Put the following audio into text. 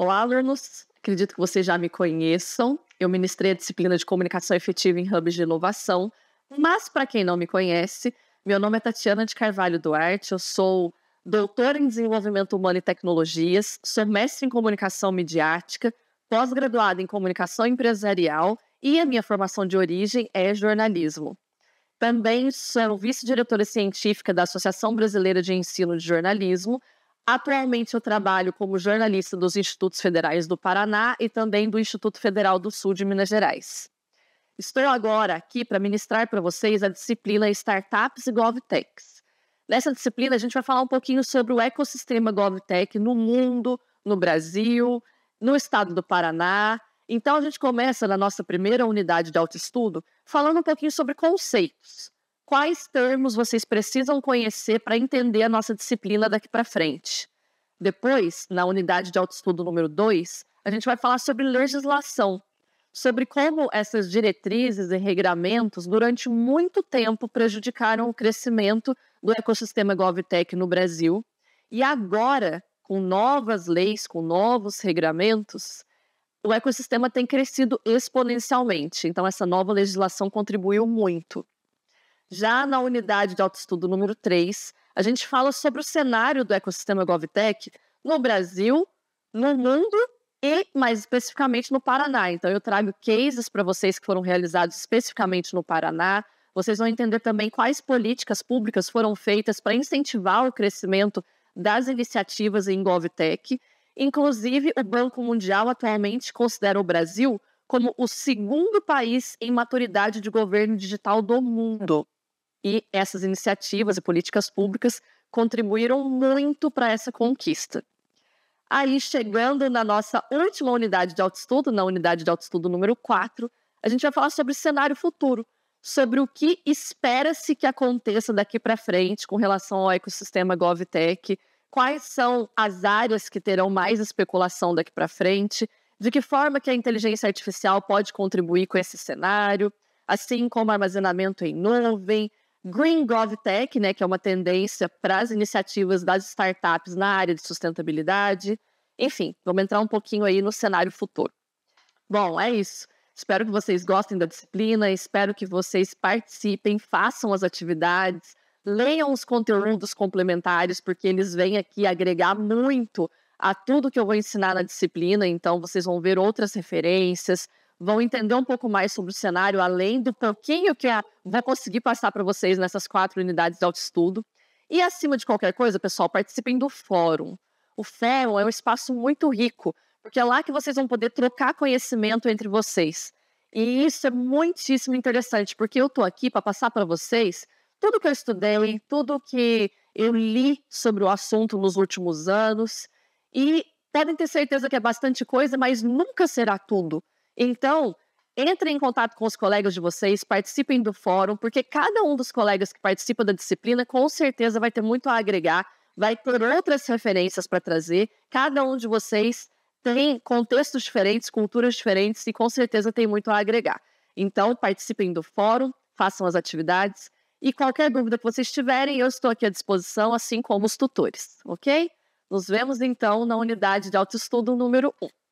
Olá, alunos. Acredito que vocês já me conheçam. Eu ministrei a disciplina de comunicação efetiva em hubs de inovação. Mas, para quem não me conhece, meu nome é Tatiana de Carvalho Duarte. Eu sou doutora em desenvolvimento humano e tecnologias, sou mestre em comunicação midiática, pós-graduada em comunicação empresarial e a minha formação de origem é jornalismo. Também sou vice-diretora científica da Associação Brasileira de Ensino de Jornalismo, Atualmente eu trabalho como jornalista dos Institutos Federais do Paraná e também do Instituto Federal do Sul de Minas Gerais. Estou agora aqui para ministrar para vocês a disciplina Startups e GovTechs. Nessa disciplina a gente vai falar um pouquinho sobre o ecossistema GovTech no mundo, no Brasil, no estado do Paraná. Então a gente começa na nossa primeira unidade de autoestudo falando um pouquinho sobre conceitos quais termos vocês precisam conhecer para entender a nossa disciplina daqui para frente. Depois, na unidade de autoestudo número 2, a gente vai falar sobre legislação, sobre como essas diretrizes e regramentos durante muito tempo prejudicaram o crescimento do ecossistema GovTech no Brasil. E agora, com novas leis, com novos regramentos, o ecossistema tem crescido exponencialmente. Então, essa nova legislação contribuiu muito. Já na unidade de autoestudo número 3, a gente fala sobre o cenário do ecossistema GovTech no Brasil, no mundo e, mais especificamente, no Paraná. Então, eu trago cases para vocês que foram realizados especificamente no Paraná. Vocês vão entender também quais políticas públicas foram feitas para incentivar o crescimento das iniciativas em GovTech. Inclusive, o Banco Mundial atualmente considera o Brasil como o segundo país em maturidade de governo digital do mundo. E essas iniciativas e políticas públicas contribuíram muito para essa conquista. Aí, chegando na nossa última unidade de autoestudo, na unidade de autoestudo número 4, a gente vai falar sobre cenário futuro, sobre o que espera-se que aconteça daqui para frente com relação ao ecossistema GovTech, quais são as áreas que terão mais especulação daqui para frente, de que forma que a inteligência artificial pode contribuir com esse cenário, assim como armazenamento em nuvem, Green GovTech, né, que é uma tendência para as iniciativas das startups na área de sustentabilidade. Enfim, vamos entrar um pouquinho aí no cenário futuro. Bom, é isso. Espero que vocês gostem da disciplina, espero que vocês participem, façam as atividades, leiam os conteúdos complementares, porque eles vêm aqui agregar muito a tudo que eu vou ensinar na disciplina. Então, vocês vão ver outras referências, vão entender um pouco mais sobre o cenário, além do pouquinho que vou conseguir passar para vocês nessas quatro unidades de autoestudo. E acima de qualquer coisa, pessoal, participem do fórum. O fórum é um espaço muito rico, porque é lá que vocês vão poder trocar conhecimento entre vocês. E isso é muitíssimo interessante, porque eu estou aqui para passar para vocês tudo que eu estudei, tudo que eu li sobre o assunto nos últimos anos. E podem ter certeza que é bastante coisa, mas nunca será tudo. Então, entrem em contato com os colegas de vocês, participem do fórum, porque cada um dos colegas que participa da disciplina com certeza vai ter muito a agregar, vai ter outras referências para trazer. Cada um de vocês tem contextos diferentes, culturas diferentes e com certeza tem muito a agregar. Então, participem do fórum, façam as atividades e qualquer dúvida que vocês tiverem, eu estou aqui à disposição, assim como os tutores, ok? Nos vemos então na unidade de autoestudo número 1.